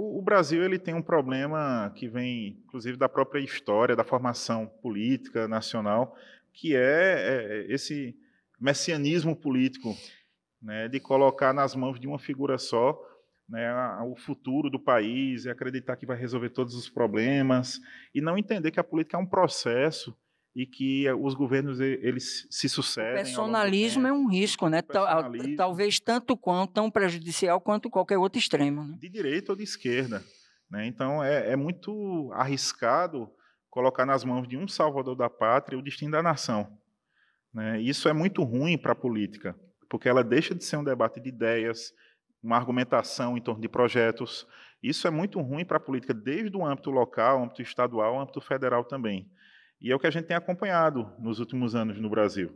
O, o Brasil ele tem um problema que vem, inclusive, da própria história, da formação política nacional, que é, é, é esse messianismo político, né, de colocar nas mãos de uma figura só né, o futuro do país, e acreditar que vai resolver todos os problemas, e não entender que a política é um processo e que eh, os governos eles se sucedem. O personalismo é um risco, né? Talvez tanto quanto tão prejudicial quanto qualquer outro extremo. Né? De direita ou de esquerda, né? Então é, é, muito arriscado colocar nas mãos de um salvador da pátria o destino da nação. Né? Isso é muito ruim para a política, porque ela deixa de ser um debate de ideias, uma argumentação em torno de projetos. Isso é muito ruim para a política, desde o âmbito local, âmbito estadual, âmbito federal também. E é o que a gente tem acompanhado nos últimos anos no Brasil.